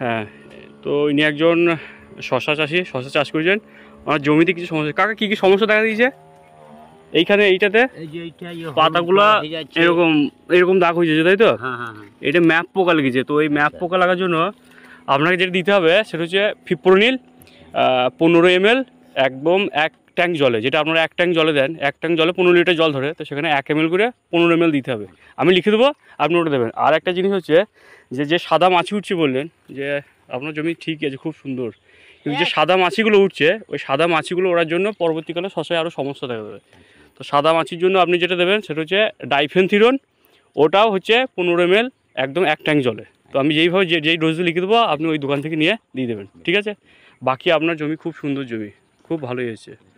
হ্যাঁ তো ইনি একজন শশা চাষি শশা চাষ করেছেন আমার জমিতে কিছু সমস্যা কাকা কী কী সমস্যা দেখা দিয়েছে এইখানে এইটাতে পাতাগুলা এরকম এরকম দাগ হয়েছে তাই তো হ্যাঁ, হ্যাঁ, হ্যাঁ। এটা ম্যাপ পোকা লেগেছে তো এই ম্যাপ পোকা লাগার জন্য আপনাকে যেটা দিতে হবে সেটা হচ্ছে ফিপ্রোনিল পনেরো এম একদম এক ট্যাঙ্ক জলে যেটা আপনারা এক ট্যাঙ্ক জলে দেন এক ট্যাঙ্ক জলে পনেরো লিটার জল ধরে তো সেখানে এক এম করে পনেরো এম দিতে হবে আমি লিখে দেবো আপনি ওটা দেবেন আর একটা জিনিস হচ্ছে যে যে সাদা মাছি উঠছে বললেন যে আপনার জমি ঠিক আছে খুব সুন্দর কিন্তু যে হ্যাঁ। সাদা মাছিগুলো উঠছে ওই সাদা মাছিগুলো ওড়ার জন্য পরবর্তীকালে শশায় আরও সমস্যা দেখা দেবে তো সাদা মাছির জন্য আপনি যেটা দেবেন সেটা হচ্ছে ডাইফেনথিরন ওটাও হচ্ছে পনেরো এম একদম এক ট্যাঙ্ক জলে তো আমি যেইভাবে যে যেই ডোজ লিখে দেবো আপনি ওই দোকান থেকে নিয়ে দিয়ে দেবেন ঠিক আছে বাকি আপনার জমি খুব সুন্দর জমি খুব ভালোই হয়েছে